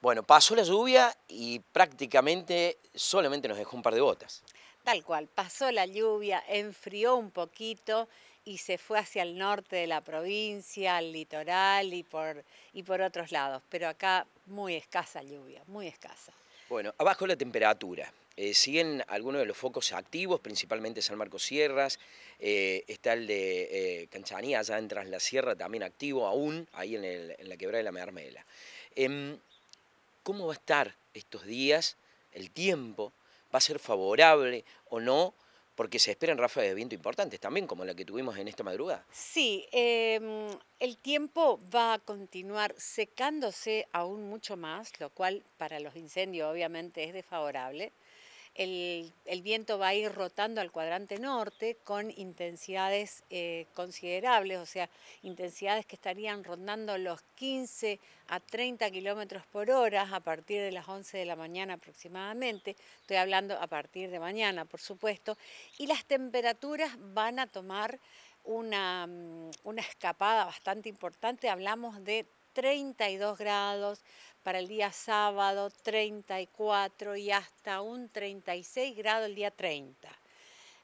Bueno, pasó la lluvia y prácticamente solamente nos dejó un par de botas. Tal cual, pasó la lluvia, enfrió un poquito y se fue hacia el norte de la provincia, al litoral y por, y por otros lados, pero acá muy escasa lluvia, muy escasa. Bueno, abajo la temperatura. Eh, siguen algunos de los focos activos, principalmente San Marcos Sierras, eh, está el de eh, Canchanía, allá en Tras la Sierra, también activo aún, ahí en, en la quebrada de la Mermela. Em, ¿Cómo va a estar estos días el tiempo? ¿Va a ser favorable o no? porque se esperan ráfagas de viento importantes también, como la que tuvimos en esta madrugada. Sí, em, el tiempo va a continuar secándose aún mucho más, lo cual para los incendios obviamente es desfavorable el, viento va a ir rotando al cuadrante norte con intensidades eh, considerables, o sea, intensidades que estarían rondando los 15 a 30 kilómetros por hora a partir de las 11 de la mañana aproximadamente. Estoy hablando a partir de mañana, por supuesto. Y las temperaturas van a tomar una, mm, una escapada bastante importante. Hablamos de 32 grados, para el día sábado 34 y hasta un 36 grados el día 30.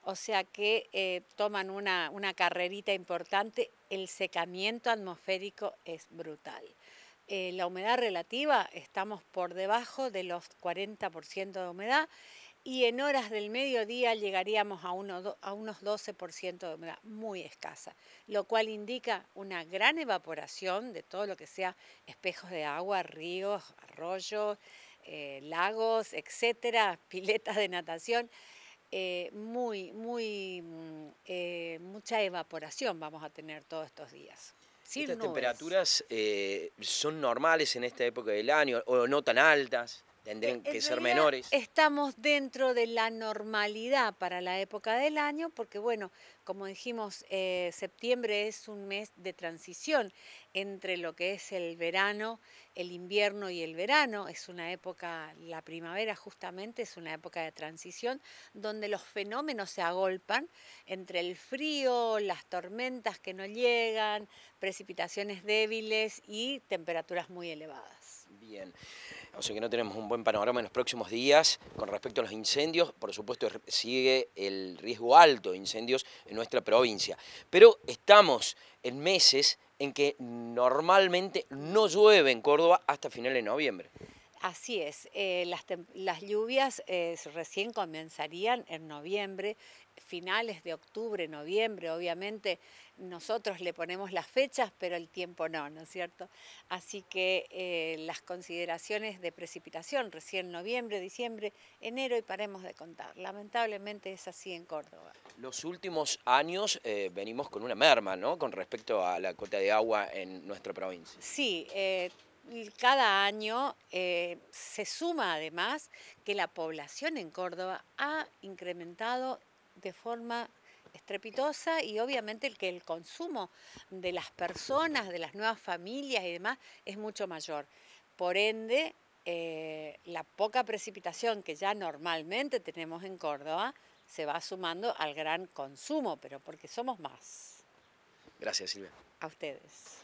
O sea que eh, toman una, una, carrerita importante, el secamiento atmosférico es brutal. Eh, la humedad relativa, estamos por debajo de los 40% de humedad y en horas del mediodía llegaríamos a, uno, a unos 12% de humedad, muy escasa, lo cual indica una gran evaporación de todo lo que sea espejos de agua, ríos, arroyos, eh, lagos, etcétera, piletas de natación. Eh, muy, muy, mm, eh, mucha evaporación vamos a tener todos estos días. ¿Estas temperaturas son normales en esta época del año o no tan altas? tendrían e-, que ser menores. Estamos dentro de la normalidad para la época del año, porque bueno, como dijimos, eh, septiembre es un mes de transición entre lo que es el verano, el invierno y el verano. Es una época, la primavera justamente es una época de transición donde los fenómenos se agolpan entre el frío, las tormentas que no llegan, precipitaciones débiles y temperaturas muy elevadas. Bien. O sea que no tenemos un buen panorama en los próximos días. Con respecto a los incendios, por supuesto sigue el riesgo alto de incendios en nuestra provincia. Pero estamos en meses en que normalmente no llueve en Córdoba hasta finales de noviembre. Así es, eh, las, lluvias eh, recién comenzarían en noviembre, finales de octubre, noviembre, obviamente nosotros le ponemos las fechas, pero el tiempo no, ¿no es cierto? Así que eh, las consideraciones de precipitación recién noviembre, diciembre, enero y paremos de contar. Lamentablemente es así en Córdoba. Los últimos años venimos con una merma, ¿no? Con respecto a la cuota de agua en nuestra provincia. Sí cada año eh, se suma además que la población en Córdoba ha incrementado de forma estrepitosa y obviamente que el consumo de las personas, de las nuevas familias y demás es mucho mayor. Por ende, eh, la poca precipitación que ya normalmente tenemos en Córdoba se va sumando al gran consumo, pero porque somos más. Gracias, Silvia. A ustedes.